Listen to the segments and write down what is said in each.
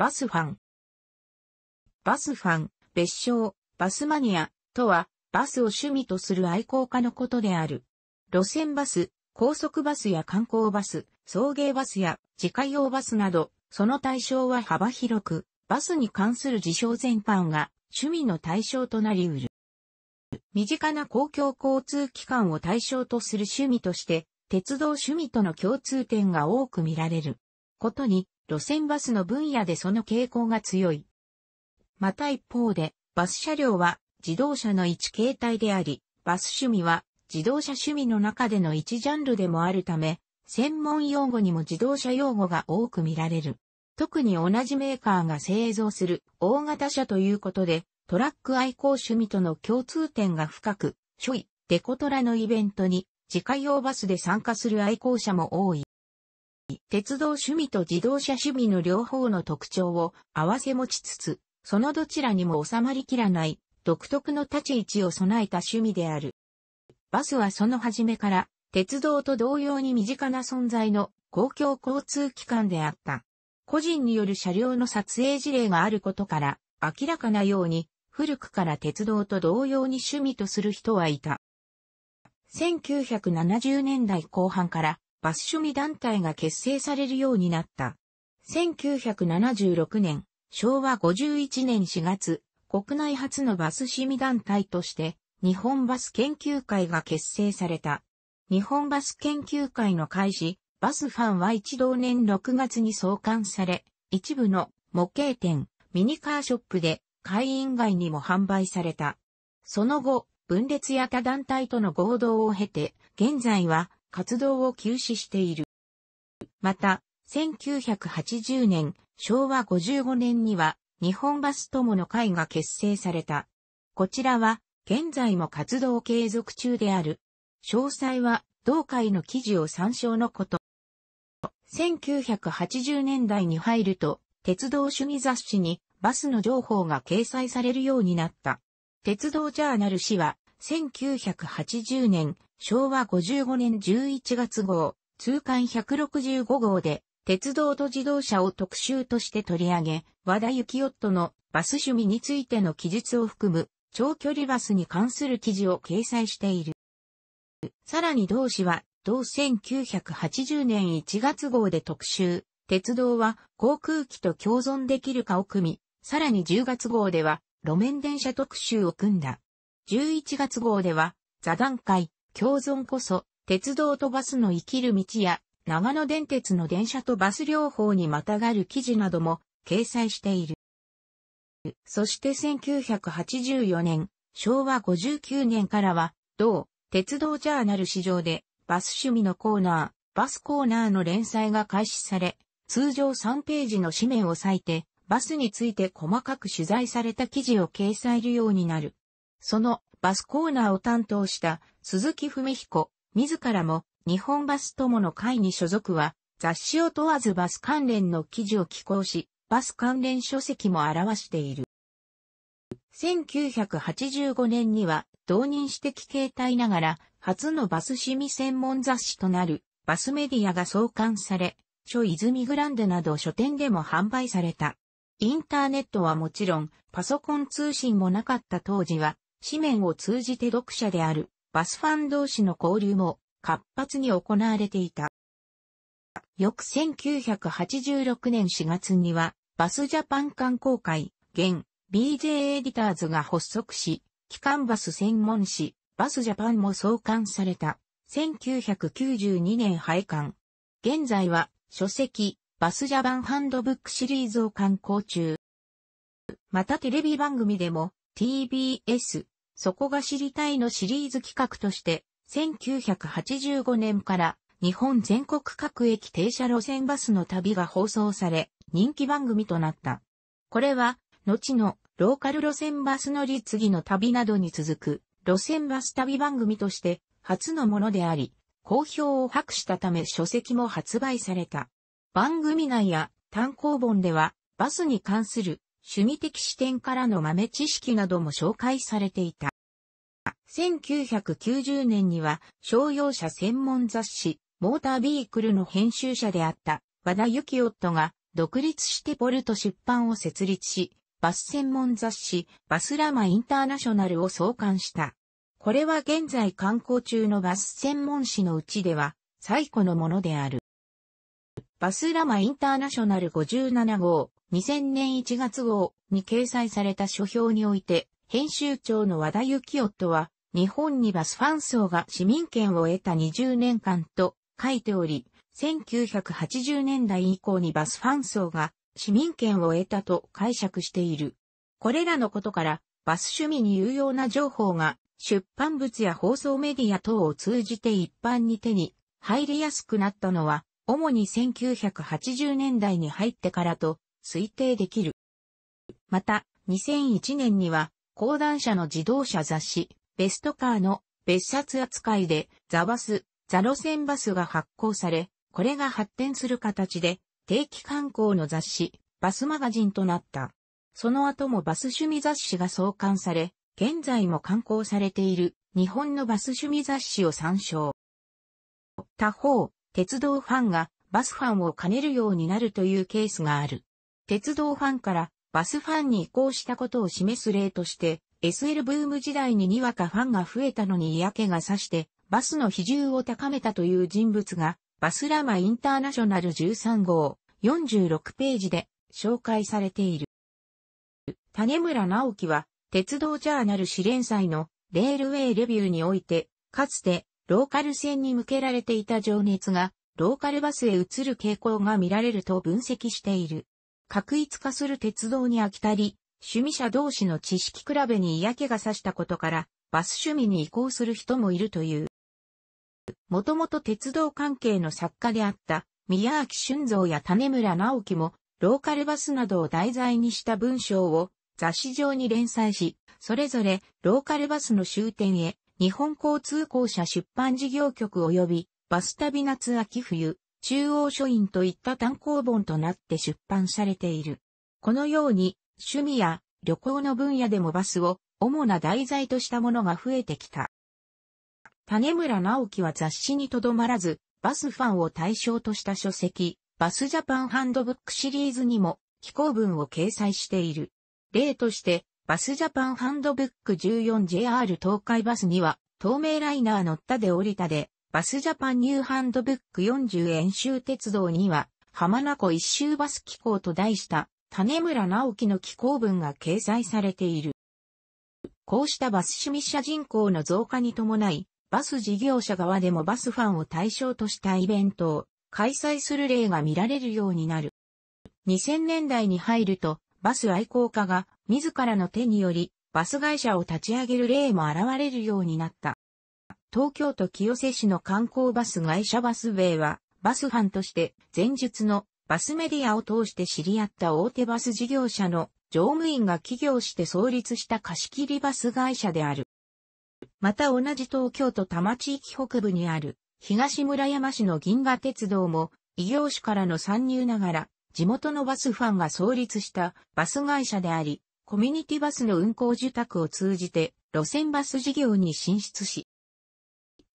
バスファン。バスファン、別称、バスマニアとは、バスを趣味とする愛好家のことである。路線バス、高速バスや観光バス、送迎バスや自家用バスなど、その対象は幅広く、バスに関する事象全般が趣味の対象となりうる。身近な公共交通機関を対象とする趣味として、鉄道趣味との共通点が多く見られる。ことに、路線バスの分野でその傾向が強い。また一方で、バス車両は自動車の一形態であり、バス趣味は自動車趣味の中での一ジャンルでもあるため、専門用語にも自動車用語が多く見られる。特に同じメーカーが製造する大型車ということで、トラック愛好趣味との共通点が深く、ちょい、デコトラのイベントに自家用バスで参加する愛好者も多い。鉄道趣味と自動車趣味の両方の特徴を併せ持ちつつ、そのどちらにも収まりきらない独特の立ち位置を備えた趣味である。バスはその初めから鉄道と同様に身近な存在の公共交通機関であった。個人による車両の撮影事例があることから明らかなように古くから鉄道と同様に趣味とする人はいた。1970年代後半からバス趣味団体が結成されるようになった。1976年、昭和51年4月、国内初のバス趣味団体として、日本バス研究会が結成された。日本バス研究会の開始、バスファンは一同年6月に創刊され、一部の模型店、ミニカーショップで会員外にも販売された。その後、分裂や他団体との合同を経て、現在は活動を休止している。また、1980年、昭和55年には、日本バス友の会が結成された。こちらは、現在も活動継続中である。詳細は、同会の記事を参照のこと。1980年代に入ると、鉄道主義雑誌にバスの情報が掲載されるようになった。鉄道ジャーナル誌は1980年昭和55年11月号、通貫165号で、鉄道と自動車を特集として取り上げ、和田幸夫のバス趣味についての記述を含む、長距離バスに関する記事を掲載している。さらに同氏は、同1980年1月号で特集、鉄道は航空機と共存できるかを組み、さらに10月号では路面電車特集を組んだ。11月号では座談会、共存こそ、鉄道とバスの生きる道や、長野電鉄の電車とバス両方にまたがる記事なども掲載している。そして1984年、昭和59年からは、同、鉄道ジャーナル市場で、バス趣味のコーナー、バスコーナーの連載が開始され、通常3ページの紙面を割いて、バスについて細かく取材された記事を掲載るようになる。そのバスコーナーを担当した鈴木文彦、自らも日本バス友の会に所属は雑誌を問わずバス関連の記事を寄稿し、バス関連書籍も表している。1985年には同人指摘形態ながら初のバス趣味専門雑誌となるバスメディアが創刊され、書泉グランデなど書店でも販売された。インターネットはもちろんパソコン通信もなかった当時は紙面を通じて読者であるバスファン同士の交流も活発に行われていた。翌1986年4月には、バスジャパン観光会、現 BJ エディターズが発足し、機関バス専門誌、バスジャパンも創刊された。1992年廃刊。現在は、書籍、バスジャパンハンドブックシリーズを刊行中。またテレビ番組でも、TBS、そこが知りたいのシリーズ企画として、1985年から日本全国各駅停車路線バスの旅が放送され、人気番組となった。これは、後のローカル路線バス乗り継ぎの旅などに続く路線バス旅番組として初のものであり、好評を博したため書籍も発売された。番組内や単行本ではバスに関する趣味的視点からの豆知識なども紹介されていた。1990年には商用車専門雑誌モータービークルの編集者であった和田幸夫が独立してポルト出版を設立し、バス専門雑誌バスラマインターナショナルを創刊した。これは現在刊行中のバス専門誌のうちでは最古のものである。バスラマインターナショナル57号2000年1月号に掲載された書評において、編集長の和田幸夫は、日本にバスファン層が市民権を得た20年間と書いており、1980年代以降にバスファン層が市民権を得たと解釈している。これらのことから、バス趣味に有用な情報が出版物や放送メディア等を通じて一般に手に入りやすくなったのは、主に1980年代に入ってからと推定できる。また、2001年には、講談社の自動車雑誌、ベストカーの別冊扱いで、ザバス、ザ路線バスが発行され、これが発展する形で、定期観光の雑誌、バスマガジンとなった。その後もバス趣味雑誌が創刊され、現在も刊行されている日本のバス趣味雑誌を参照。他方、鉄道ファンがバスファンを兼ねるようになるというケースがある。鉄道ファンからバスファンに移行したことを示す例として、SL ブーム時代ににわかファンが増えたのに嫌気がさして、バスの比重を高めたという人物が、バスラマインターナショナル13号、46ページで紹介されている。種村直樹は、鉄道ジャーナル試練祭のレールウェイレビューにおいて、かつてローカル線に向けられていた情熱が、ローカルバスへ移る傾向が見られると分析している。確一化する鉄道に飽きたり、趣味者同士の知識比べに嫌気がさしたことから、バス趣味に移行する人もいるという。もともと鉄道関係の作家であった宮脇俊三や種村直樹も、ローカルバスなどを題材にした文章を雑誌上に連載し、それぞれローカルバスの終点へ日本交通公社出版事業局及びバス旅夏秋冬中央書院といった単行本となって出版されている。このように、趣味や旅行の分野でもバスを主な題材としたものが増えてきた。種村直樹は雑誌にとどまらず、バスファンを対象とした書籍、バスジャパンハンドブックシリーズにも、寄稿文を掲載している。例として、バスジャパンハンドブック 14JR 東海バスには、透明ライナー乗ったで降りたで、バスジャパンニューハンドブック40円習鉄道には、浜名湖一周バス機構と題した、種村直樹の機構文が掲載されている。こうしたバス趣味者人口の増加に伴い、バス事業者側でもバスファンを対象としたイベントを開催する例が見られるようになる。2000年代に入ると、バス愛好家が自らの手により、バス会社を立ち上げる例も現れるようになった。東京都清瀬市の観光バス会社バスウェイは、バスファンとして前述のバスメディアを通して知り合った大手バス事業者の乗務員が起業して創立した貸切バス会社である。また同じ東京都多摩地域北部にある東村山市の銀河鉄道も異業種からの参入ながら地元のバスファンが創立したバス会社であり、コミュニティバスの運行受託を通じて路線バス事業に進出し、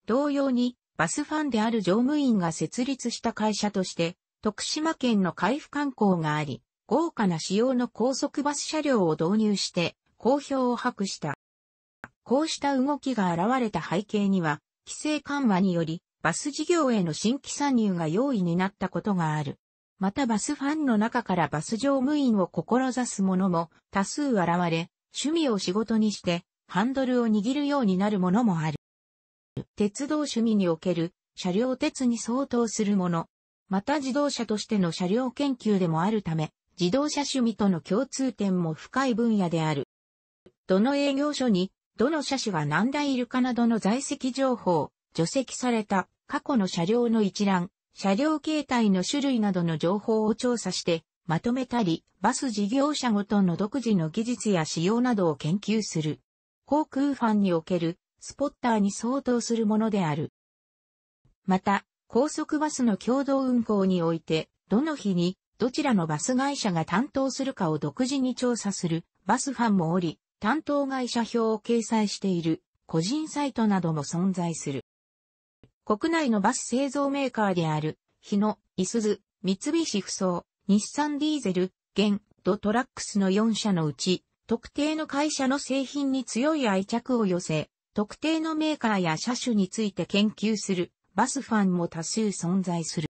同様に、バスファンである乗務員が設立した会社として、徳島県の海部観光があり、豪華な仕様の高速バス車両を導入して、好評を博した。こうした動きが現れた背景には、規制緩和により、バス事業への新規参入が容易になったことがある。またバスファンの中からバス乗務員を志す者も多数現れ、趣味を仕事にして、ハンドルを握るようになる者もある。鉄道趣味における車両鉄に相当するもの。また自動車としての車両研究でもあるため、自動車趣味との共通点も深い分野である。どの営業所に、どの車種が何台いるかなどの在籍情報、除籍された過去の車両の一覧、車両形態の種類などの情報を調査して、まとめたり、バス事業者ごとの独自の技術や仕様などを研究する。航空ファンにおけるスポッターに相当するものである。また、高速バスの共同運行において、どの日に、どちらのバス会社が担当するかを独自に調査する、バスファンもおり、担当会社表を掲載している、個人サイトなども存在する。国内のバス製造メーカーである、日野、いすず、三菱ふそう、日産ディーゼル、現、ドトラックスの4社のうち、特定の会社の製品に強い愛着を寄せ、特定のメーカーや車種について研究するバスファンも多数存在する。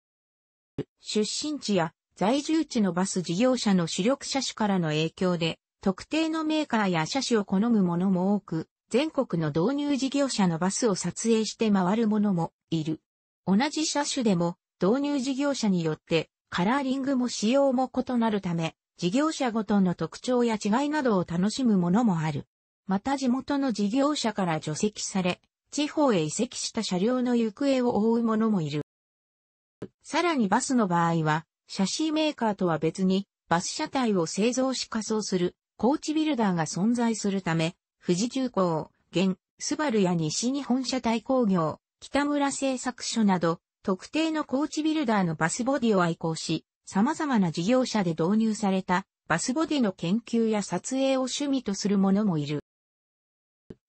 出身地や在住地のバス事業者の主力車種からの影響で、特定のメーカーや車種を好む者も多く、全国の導入事業者のバスを撮影して回る者もいる。同じ車種でも導入事業者によってカラーリングも仕様も異なるため、事業者ごとの特徴や違いなどを楽しむものもある。また地元の事業者から除籍され、地方へ移籍した車両の行方を追う者もいる。さらにバスの場合は、シャシーメーカーとは別に、バス車体を製造し仮装する、コーチビルダーが存在するため、富士重工、現、スバルや西日本車体工業、北村製作所など、特定のコーチビルダーのバスボディを愛好し、様々な事業者で導入された、バスボディの研究や撮影を趣味とする者もいる。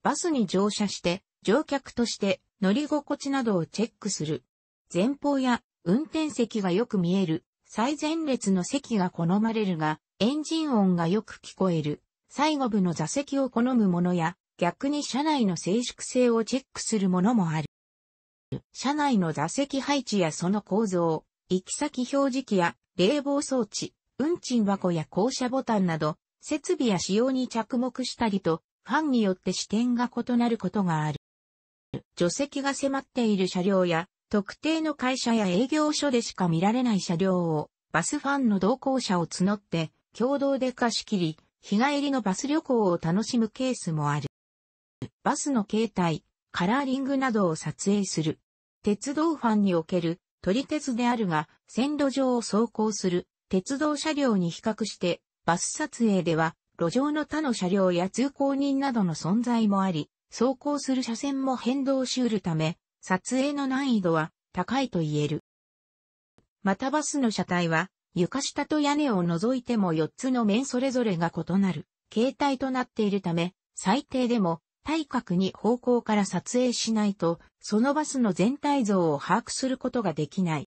バスに乗車して、乗客として乗り心地などをチェックする。前方や運転席がよく見える、最前列の席が好まれるが、エンジン音がよく聞こえる、最後部の座席を好むものや、逆に車内の静粛性をチェックするものもある。車内の座席配置やその構造、行き先表示器や冷房装置、運賃箱や降車ボタンなど、設備や仕様に着目したりと、ファンによって視点が異なることがある。除籍が迫っている車両や、特定の会社や営業所でしか見られない車両を、バスファンの同行者を募って、共同で貸し切り、日帰りのバス旅行を楽しむケースもある。バスの形態、カラーリングなどを撮影する。鉄道ファンにおける、撮り鉄であるが、線路上を走行する、鉄道車両に比較して、バス撮影では、路上の他の車両や通行人などの存在もあり、走行する車線も変動しうるため、撮影の難易度は高いと言える。またバスの車体は、床下と屋根を除いても4つの面それぞれが異なる形態となっているため、最低でも対角に方向から撮影しないと、そのバスの全体像を把握することができない。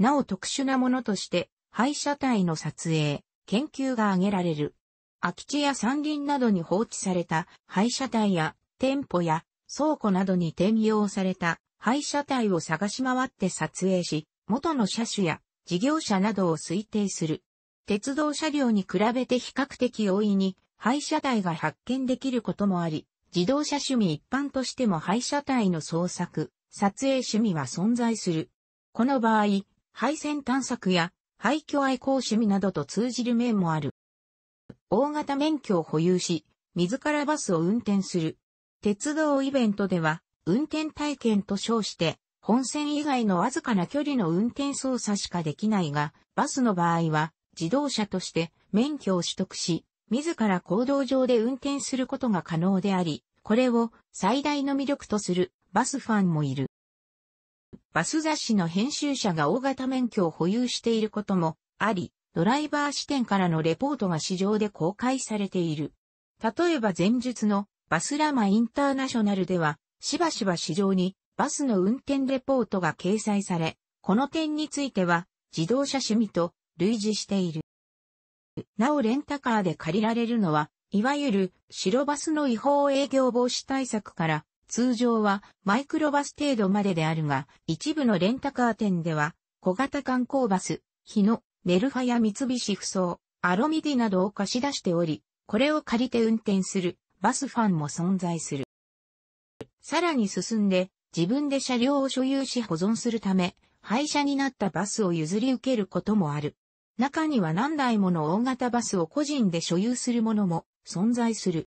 なお特殊なものとして、廃車体の撮影、研究が挙げられる。空き地や山林などに放置された廃車体や店舗や倉庫などに転用された廃車体を探し回って撮影し、元の車種や事業者などを推定する。鉄道車両に比べて比較的容易に廃車体が発見できることもあり、自動車趣味一般としても廃車体の捜索、撮影趣味は存在する。この場合、廃線探索や廃墟愛好趣味などと通じる面もある。大型免許を保有し、自らバスを運転する。鉄道イベントでは、運転体験と称して、本線以外のわずかな距離の運転操作しかできないが、バスの場合は、自動車として免許を取得し、自ら行動上で運転することが可能であり、これを最大の魅力とするバスファンもいる。バス雑誌の編集者が大型免許を保有していることもあり、ドライバー視点からのレポートが市場で公開されている。例えば前述のバスラマインターナショナルでは、しばしば市場にバスの運転レポートが掲載され、この点については自動車趣味と類似している。なおレンタカーで借りられるのは、いわゆる白バスの違法営業防止対策から通常はマイクロバス程度までであるが、一部のレンタカー店では小型観光バス、日野、ネルファや三菱不走、アロミディなどを貸し出しており、これを借りて運転するバスファンも存在する。さらに進んで、自分で車両を所有し保存するため、廃車になったバスを譲り受けることもある。中には何台もの大型バスを個人で所有するものも存在する。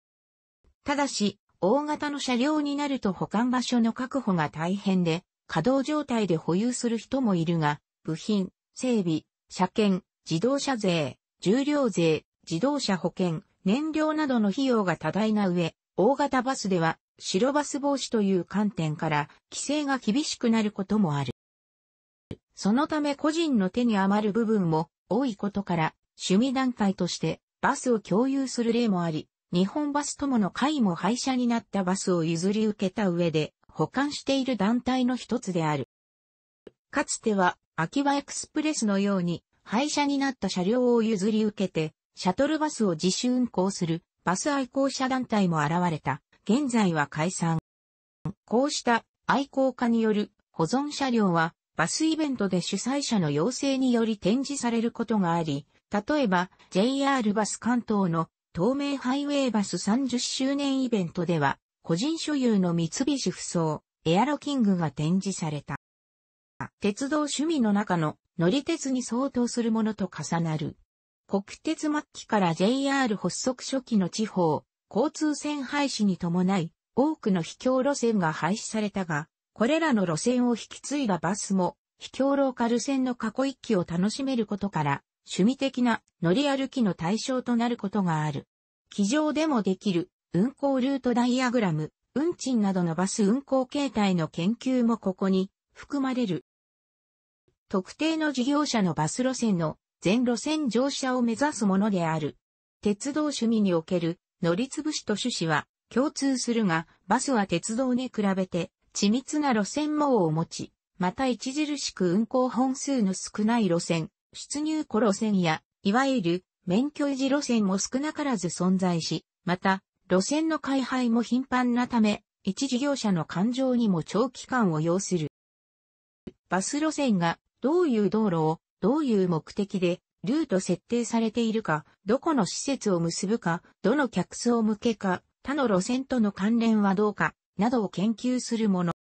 ただし、大型の車両になると保管場所の確保が大変で、稼働状態で保有する人もいるが、部品、整備、車検、自動車税、重量税、自動車保険、燃料などの費用が多大な上、大型バスでは白バス防止という観点から規制が厳しくなることもある。そのため個人の手に余る部分も多いことから趣味団体としてバスを共有する例もあり、日本バス友の会も廃車になったバスを譲り受けた上で保管している団体の一つである。かつては秋葉エクスプレスのように廃車になった車両を譲り受けて、シャトルバスを自主運行するバス愛好者団体も現れた。現在は解散。こうした愛好家による保存車両はバスイベントで主催者の要請により展示されることがあり、例えば JR バス関東の東名ハイウェイバス30周年イベントでは個人所有の三菱不走エアロキングが展示された。鉄道趣味の中の乗り鉄に相当するものと重なる。国鉄末期から JR 発足初期の地方、交通線廃止に伴い、多くの秘境路線が廃止されたが、これらの路線を引き継いだバスも、秘境ローカル線の過去一期を楽しめることから、趣味的な乗り歩きの対象となることがある。機上でもできる運行ルートダイアグラム、運賃などのバス運行形態の研究もここに含まれる。特定の事業者のバス路線の全路線乗車を目指すものである。鉄道趣味における乗りつぶしと趣旨は共通するが、バスは鉄道に比べて緻密な路線網を持ち、また著しく運行本数の少ない路線、出入庫路線や、いわゆる免許維持路線も少なからず存在し、また、路線の開廃も頻繁なため、一事業者の感情にも長期間を要する。バス路線がどういう道路を、どういう目的で、ルート設定されているか、どこの施設を結ぶか、どの客層向けか、他の路線との関連はどうか、などを研究するもの。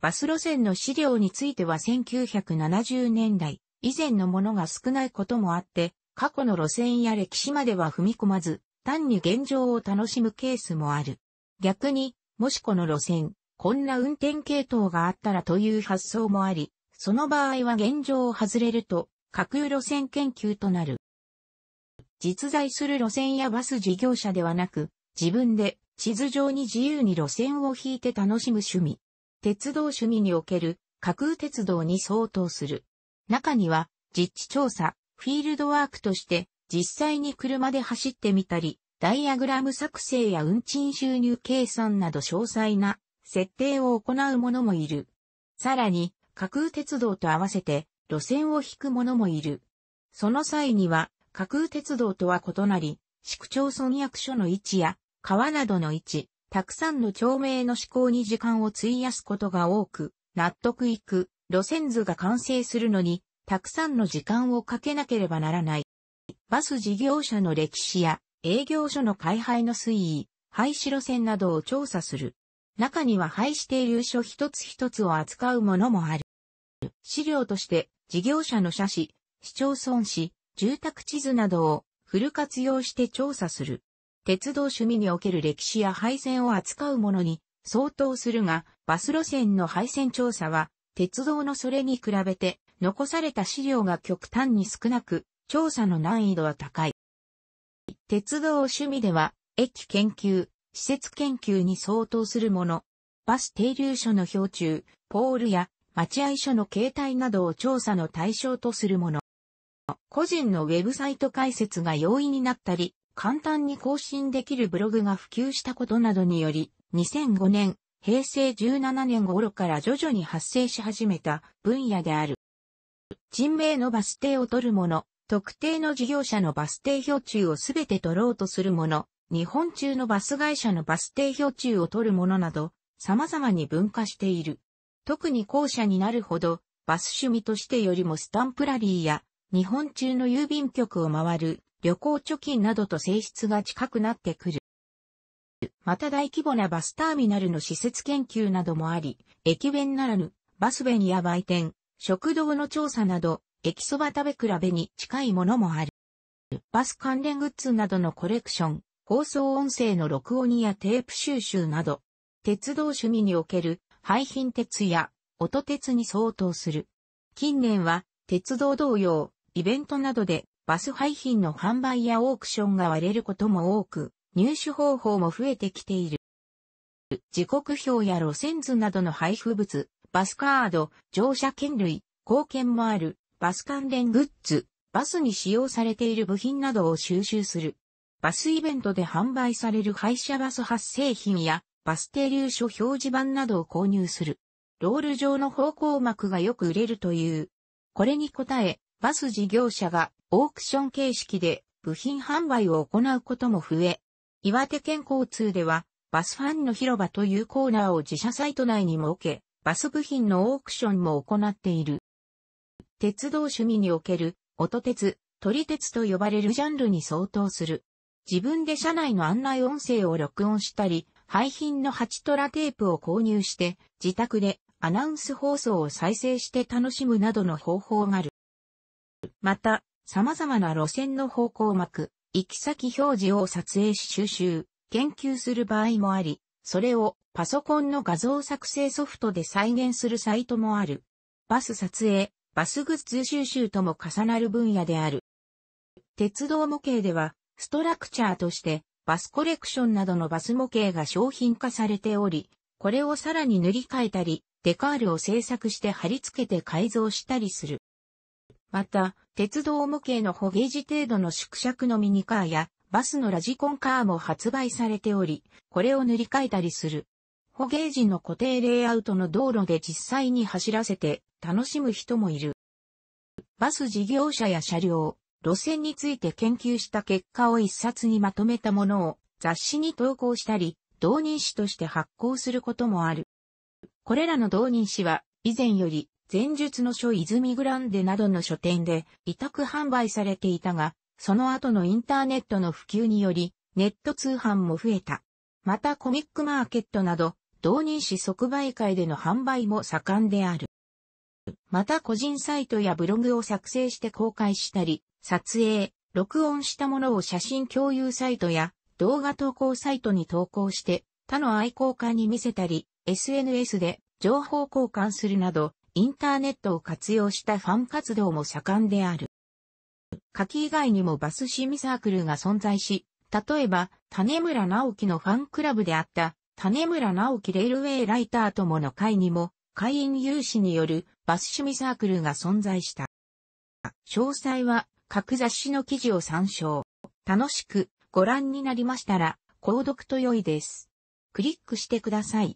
バス路線の資料については1970年代以前のものが少ないこともあって、過去の路線や歴史までは踏み込まず、単に現状を楽しむケースもある。逆に、もしこの路線、こんな運転系統があったらという発想もあり、その場合は現状を外れると、架空路線研究となる。実在する路線やバス事業者ではなく、自分で地図上に自由に路線を引いて楽しむ趣味。鉄道趣味における架空鉄道に相当する。中には実地調査、フィールドワークとして実際に車で走ってみたり、ダイアグラム作成や運賃収入計算など詳細な設定を行う者もいる。さらに架空鉄道と合わせて路線を引く者もいる。その際には、架空鉄道とは異なり、市区町村役所の位置や川などの位置、たくさんの町名の施行に時間を費やすことが多く、納得いく路線図が完成するのに、たくさんの時間をかけなければならない。バス事業者の歴史や営業所の開廃の推移、廃止路線などを調査する。中には廃止停留所一つ一つを扱うものもある。資料として事業者の社市、市町村市、住宅地図などをフル活用して調査する。鉄道趣味における歴史や配線を扱うものに相当するが、バス路線の配線調査は、鉄道のそれに比べて残された資料が極端に少なく、調査の難易度は高い。鉄道趣味では、駅研究、施設研究に相当するもの、バス停留所の標柱、ポールや待合所の形態などを調査の対象とするもの。個人のウェブサイト開設が容易になったり、簡単に更新できるブログが普及したことなどにより、2005年、平成17年頃から徐々に発生し始めた分野である。人名のバス停を取るもの、特定の事業者のバス停標注をすべて取ろうとするもの、日本中のバス会社のバス停標注を取るものなど、様々に分化している。特に後者になるほど、バス趣味としてよりもスタンプラリーや、日本中の郵便局を回る、旅行貯金などと性質が近くなってくる。また大規模なバスターミナルの施設研究などもあり、駅弁ならぬ、バス弁や売店、食堂の調査など、駅そば食べ比べに近いものもある。バス関連グッズなどのコレクション、放送音声の録音やテープ収集など、鉄道趣味における廃品鉄や音鉄に相当する。近年は、鉄道同様、イベントなどでバス廃品の販売やオークションが割れることも多く、入手方法も増えてきている。時刻表や路線図などの配布物、バスカード、乗車券類、貢献もある、バス関連グッズ、バスに使用されている部品などを収集する。バスイベントで販売される廃車バス発生品やバス停流書表示板などを購入する。ロール状の方向膜がよく売れるという。これに応え、バス事業者がオークション形式で部品販売を行うことも増え、岩手県交通では、バスファンの広場というコーナーを自社サイト内に設け、バス部品のオークションも行っている。鉄道趣味における、音鉄、鳥鉄と呼ばれるジャンルに相当する。自分で車内の案内音声を録音したり、廃品の8トラテープを購入して、自宅でアナウンス放送を再生して楽しむなどの方法がある。また、様々な路線の方向幕、行き先表示を撮影し収集、研究する場合もあり、それをパソコンの画像作成ソフトで再現するサイトもある。バス撮影、バスグッズ収集とも重なる分野である。鉄道模型では、ストラクチャーとして、バスコレクションなどのバス模型が商品化されており、これをさらに塗り替えたり、デカールを製作して貼り付けて改造したりする。また、鉄道模型のホゲージ程度の縮尺のミニカーや、バスのラジコンカーも発売されており、これを塗り替えたりする。ホゲージの固定レイアウトの道路で実際に走らせて楽しむ人もいる。バス事業者や車両、路線について研究した結果を一冊にまとめたものを雑誌に投稿したり、同人誌として発行することもある。これらの同人誌は以前より前述の書泉グランデなどの書店で委託販売されていたが、その後のインターネットの普及によりネット通販も増えた。またコミックマーケットなど同人誌即売会での販売も盛んである。また個人サイトやブログを作成して公開したり、撮影、録音したものを写真共有サイトや動画投稿サイトに投稿して他の愛好家に見せたり、SNS で情報交換するなど、インターネットを活用したファン活動も盛んである。夏季以外にもバスシミサークルが存在し、例えば、種村直樹のファンクラブであった、種村直樹レールウェイライター友の会にも、会員有志によるバス趣味サークルが存在した。詳細は各雑誌の記事を参照。楽しくご覧になりましたら、購読と良いです。クリックしてください。